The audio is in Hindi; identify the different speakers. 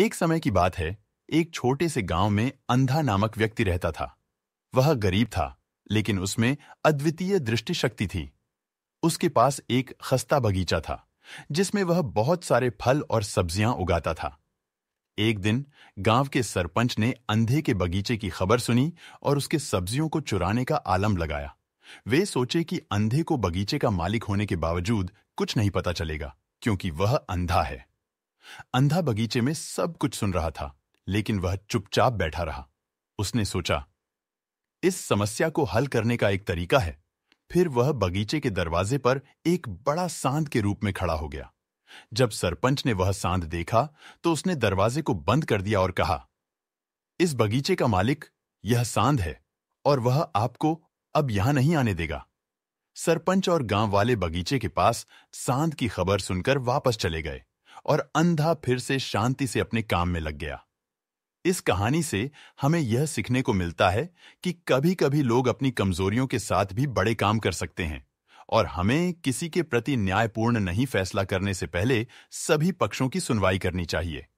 Speaker 1: एक समय की बात है एक छोटे से गांव में अंधा नामक व्यक्ति रहता था वह गरीब था लेकिन उसमें अद्वितीय दृष्टि शक्ति थी उसके पास एक खस्ता बगीचा था जिसमें वह बहुत सारे फल और सब्जियां उगाता था एक दिन गांव के सरपंच ने अंधे के बगीचे की खबर सुनी और उसके सब्जियों को चुराने का आलम लगाया वे सोचे कि अंधे को बगीचे का मालिक होने के बावजूद कुछ नहीं पता चलेगा क्योंकि वह अंधा है अंधा बगीचे में सब कुछ सुन रहा था लेकिन वह चुपचाप बैठा रहा उसने सोचा इस समस्या को हल करने का एक तरीका है फिर वह बगीचे के दरवाजे पर एक बड़ा सांद के रूप में खड़ा हो गया जब सरपंच ने वह सांद देखा तो उसने दरवाजे को बंद कर दिया और कहा इस बगीचे का मालिक यह सांद है और वह आपको अब यहां नहीं आने देगा सरपंच और गांव वाले बगीचे के पास सांद की खबर सुनकर वापस चले गए और अंधा फिर से शांति से अपने काम में लग गया इस कहानी से हमें यह सीखने को मिलता है कि कभी कभी लोग अपनी कमजोरियों के साथ भी बड़े काम कर सकते हैं और हमें किसी के प्रति न्यायपूर्ण नहीं फैसला करने से पहले सभी पक्षों की सुनवाई करनी चाहिए